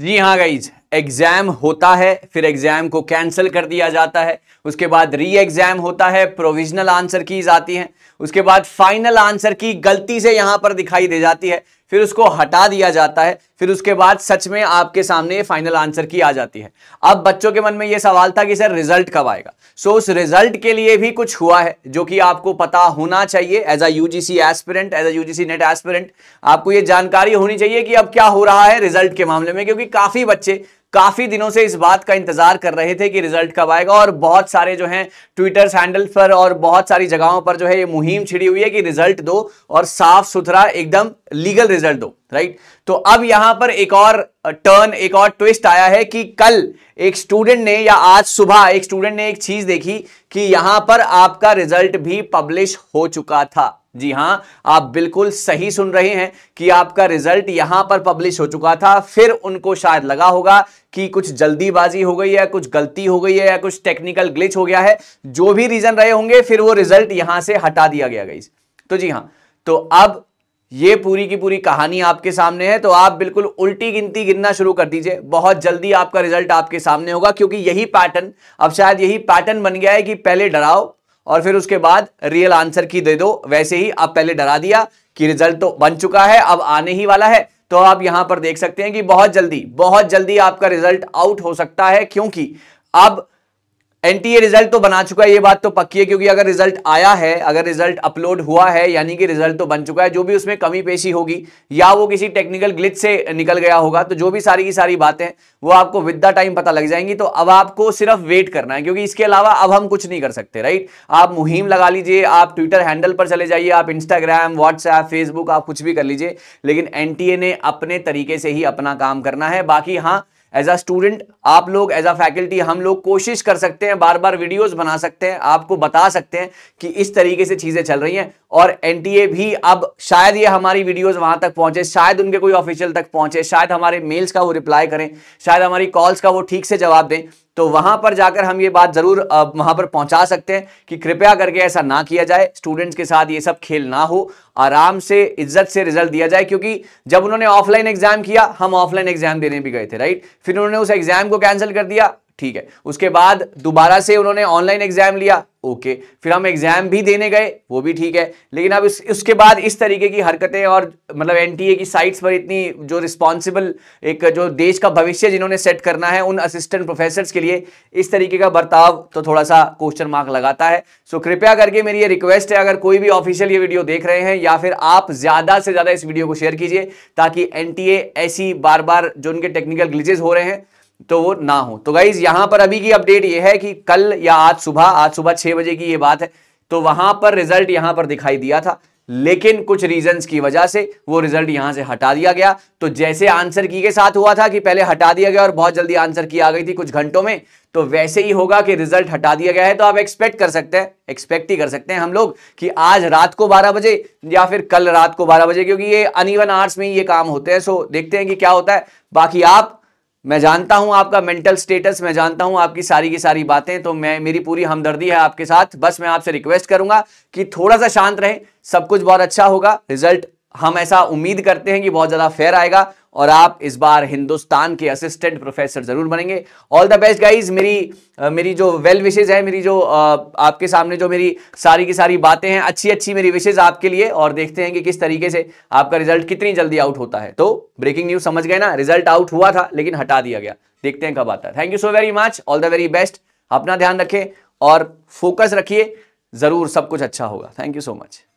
जी हाँ guys exam होता है फिर एग्जाम को कैंसिल कर दिया जाता है उसके बाद री एग्जाम होता है प्रोविजनल आंसर कीज आती हैं उसके बाद फाइनल आंसर की गलती से यहां पर दिखाई दे जाती है फिर उसको हटा दिया जाता है फिर उसके बाद सच में आपके सामने ये फाइनल आंसर की आ जाती है अब बच्चों के मन में ये सवाल था कि सर रिजल्ट कब आएगा सो उस रिजल्ट के लिए भी कुछ हुआ है जो कि आपको पता होना चाहिए as a UGC aspirant as a UGC NET aspirant आपको ये जानकारी होनी चाहिए कि अब क्या हो रहा है रिजल्ट के मामले में क्योंकि काफी बच्चे काफी दिनों से इस बात का इंतजार कर रहे थे कि रिजल्ट कब आएगा और बहुत सारे जो हैं ट्विटर हैंडल पर और बहुत सारी जगहों पर जो है ये मुहिम छिड़ी हुई है कि रिजल्ट दो और साफ सुथरा एकदम लीगल रिजल्ट दो राइट तो अब यहां पर एक और टर्न एक और ट्विस्ट आया है कि कल एक स्टूडेंट ने या आज सुबह एक स्टूडेंट ने एक चीज देखी कि यहां पर आपका रिजल्ट भी पब्लिश हो चुका था जी हाँ आप बिल्कुल सही सुन रहे हैं कि आपका रिजल्ट यहां पर पब्लिश हो चुका था फिर उनको शायद लगा होगा कि कुछ जल्दीबाजी हो गई है कुछ गलती हो गई है या कुछ टेक्निकल ग्लिच हो गया है जो भी रीजन रहे होंगे फिर वो रिजल्ट यहां से हटा दिया गया गई तो जी हाँ तो अब ये पूरी की पूरी कहानी आपके सामने है तो आप बिल्कुल उल्टी गिनती गिनना शुरू कर दीजिए बहुत जल्दी आपका रिजल्ट आपके सामने होगा क्योंकि यही पैटर्न अब शायद यही पैटर्न बन गया है कि पहले डराओ और फिर उसके बाद रियल आंसर की दे दो वैसे ही आप पहले डरा दिया कि रिजल्ट तो बन चुका है अब आने ही वाला है तो आप यहां पर देख सकते हैं कि बहुत जल्दी बहुत जल्दी आपका रिजल्ट आउट हो सकता है क्योंकि अब एनटीए रिजल्ट तो बना चुका है ये बात तो पक्की है क्योंकि अगर रिजल्ट आया है अगर रिजल्ट अपलोड हुआ है यानी कि रिजल्ट तो बन चुका है जो भी उसमें कमी पेशी होगी या वो किसी टेक्निकल ग्लिच से निकल गया होगा तो जो भी सारी की सारी बातें वो आपको विद द टाइम पता लग जाएंगी तो अब आपको सिर्फ वेट करना है क्योंकि इसके अलावा अब हम कुछ नहीं कर सकते राइट आप मुहिम लगा लीजिए आप ट्विटर हैंडल पर चले जाइए आप इंस्टाग्राम व्हाट्सएप फेसबुक आप कुछ भी कर लीजिए लेकिन एन ने अपने तरीके से ही अपना काम करना है बाकी हाँ एज अ स्टूडेंट आप लोग एज अ फैकल्टी हम लोग कोशिश कर सकते हैं बार बार वीडियोस बना सकते हैं आपको बता सकते हैं कि इस तरीके से चीज़ें चल रही हैं और एनटीए भी अब शायद ये हमारी वीडियोस वहां तक पहुंचे शायद उनके कोई ऑफिशियल तक पहुंचे शायद हमारे मेल्स का वो रिप्लाई करें शायद हमारी कॉल्स का वो ठीक से जवाब दें तो वहां पर जाकर हम ये बात जरूर वहां पर पहुंचा सकते हैं कि कृपया करके ऐसा ना किया जाए स्टूडेंट्स के साथ ये सब खेल ना हो आराम से इज्जत से रिजल्ट दिया जाए क्योंकि जब उन्होंने ऑफलाइन एग्जाम किया हम ऑफलाइन एग्जाम देने भी गए थे राइट फिर उन्होंने उस एग्जाम को कैंसिल कर दिया ठीक है उसके बाद दोबारा से उन्होंने ऑनलाइन एग्जाम लिया ओके फिर हम एग्जाम भी देने गए वो भी ठीक है लेकिन अब इस उसके बाद इस तरीके की हरकतें और मतलब एनटीए की साइट्स पर इतनी जो रिस्पॉन्सिबल एक जो देश का भविष्य जिन्होंने सेट करना है उन असिस्टेंट प्रोफेसर के लिए इस तरीके का बर्ताव तो थोड़ा सा क्वेश्चन मार्क लगाता है सो कृपया करके मेरी ये रिक्वेस्ट है अगर कोई भी ऑफिशियल ये वीडियो देख रहे हैं या फिर आप ज़्यादा से ज़्यादा इस वीडियो को शेयर कीजिए ताकि एन ऐसी बार बार जो उनके टेक्निकल ग्लिचेज हो रहे हैं तो वो ना हो तो गाइज यहां पर अभी की अपडेट ये है कि कल या आज सुबह आज सुबह छह बजे की ये बात है तो वहां पर रिजल्ट यहां पर दिखाई दिया था लेकिन कुछ रीजंस की वजह से वो रिजल्ट यहां से हटा दिया गया तो जैसे आंसर की के साथ हुआ था कि पहले हटा दिया गया और बहुत जल्दी आंसर की आ गई थी कुछ घंटों में तो वैसे ही होगा कि रिजल्ट हटा दिया गया है तो आप एक्सपेक्ट कर सकते हैं एक्सपेक्ट ही कर सकते हैं हम लोग कि आज रात को 12 बजे या फिर कल रात को 12 बजे क्योंकि ये अनइवन आवर्स में ये काम होते हैं सो देखते हैं कि क्या होता है बाकी आप मैं जानता हूं आपका मेंटल स्टेटस मैं जानता हूं आपकी सारी की सारी बातें तो मैं मेरी पूरी हमदर्दी है आपके साथ बस मैं आपसे रिक्वेस्ट करूंगा कि थोड़ा सा शांत रहें सब कुछ बहुत अच्छा होगा रिजल्ट हम ऐसा उम्मीद करते हैं कि बहुत ज़्यादा फेयर आएगा और आप इस बार हिंदुस्तान के असिस्टेंट प्रोफेसर ज़रूर बनेंगे ऑल द बेस्ट गाइज मेरी मेरी जो वेल विशेज़ है मेरी जो आपके सामने जो मेरी सारी की सारी बातें हैं अच्छी अच्छी मेरी विशेज़ आपके लिए और देखते हैं कि किस तरीके से आपका रिजल्ट कितनी जल्दी आउट होता है तो ब्रेकिंग न्यूज़ समझ गए ना रिजल्ट आउट हुआ था लेकिन हटा दिया गया देखते हैं कब आता है thank you so very much all the very best अपना ध्यान रखें और फोकस रखिए ज़रूर सब कुछ अच्छा होगा थैंक यू सो मच